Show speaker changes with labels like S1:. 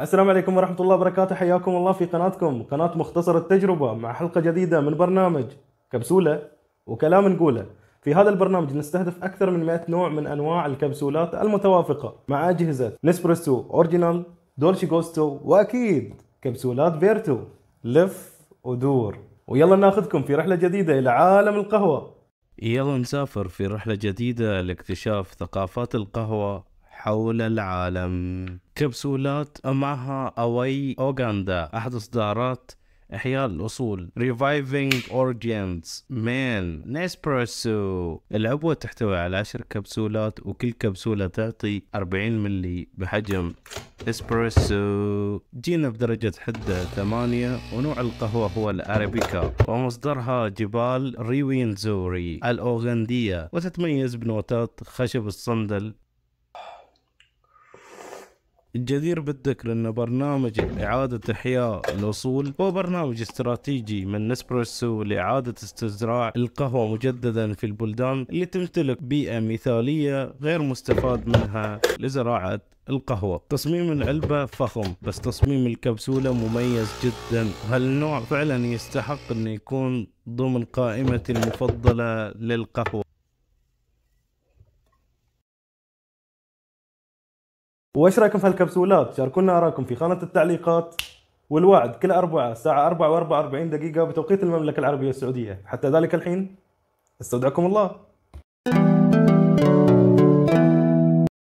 S1: السلام عليكم ورحمة الله وبركاته حياكم الله في قناتكم قناة مختصر التجربة مع حلقة جديدة من برنامج كبسولة وكلام نقوله في هذا البرنامج نستهدف أكثر من 100 نوع من أنواع الكبسولات المتوافقة مع أجهزة نسبرسو أورجينال دولشي جوستو وأكيد كبسولات بيرتو لف ودور ويلا ناخذكم في رحلة جديدة إلى عالم القهوة
S2: يلا نسافر في رحلة جديدة لاكتشاف ثقافات القهوة حول العالم كبسولات معها أوي أوغندا أحد إصدارات إحياء الأصول Reviving Origins Man Nespresso العبوة تحتوي على عشر كبسولات وكل كبسولة تعطي 40 ملي بحجم اسبريسو جينا بدرجة حدة ثمانية ونوع القهوة هو الارابيكا ومصدرها جبال ريوينزوري الاوغندية وتتميز بنوتات خشب الصندل الجدير بالذكر أن برنامج إعادة إحياء الأصول هو برنامج استراتيجي من نسبرسو لإعادة استزراع القهوة مجددا في البلدان اللي تمتلك بيئة مثالية غير مستفاد منها لزراعة القهوة تصميم العلبة فخم بس تصميم الكبسولة مميز جدا هالنوع فعلا يستحق أن يكون ضمن قائمتي المفضلة للقهوة
S1: وايش رايكم في هالكبسولات شاركونا اراءكم في خانه التعليقات والوعد كل اربعاء الساعة 4 و44 دقيقة بتوقيت المملكة العربية السعودية حتى ذلك الحين استودعكم الله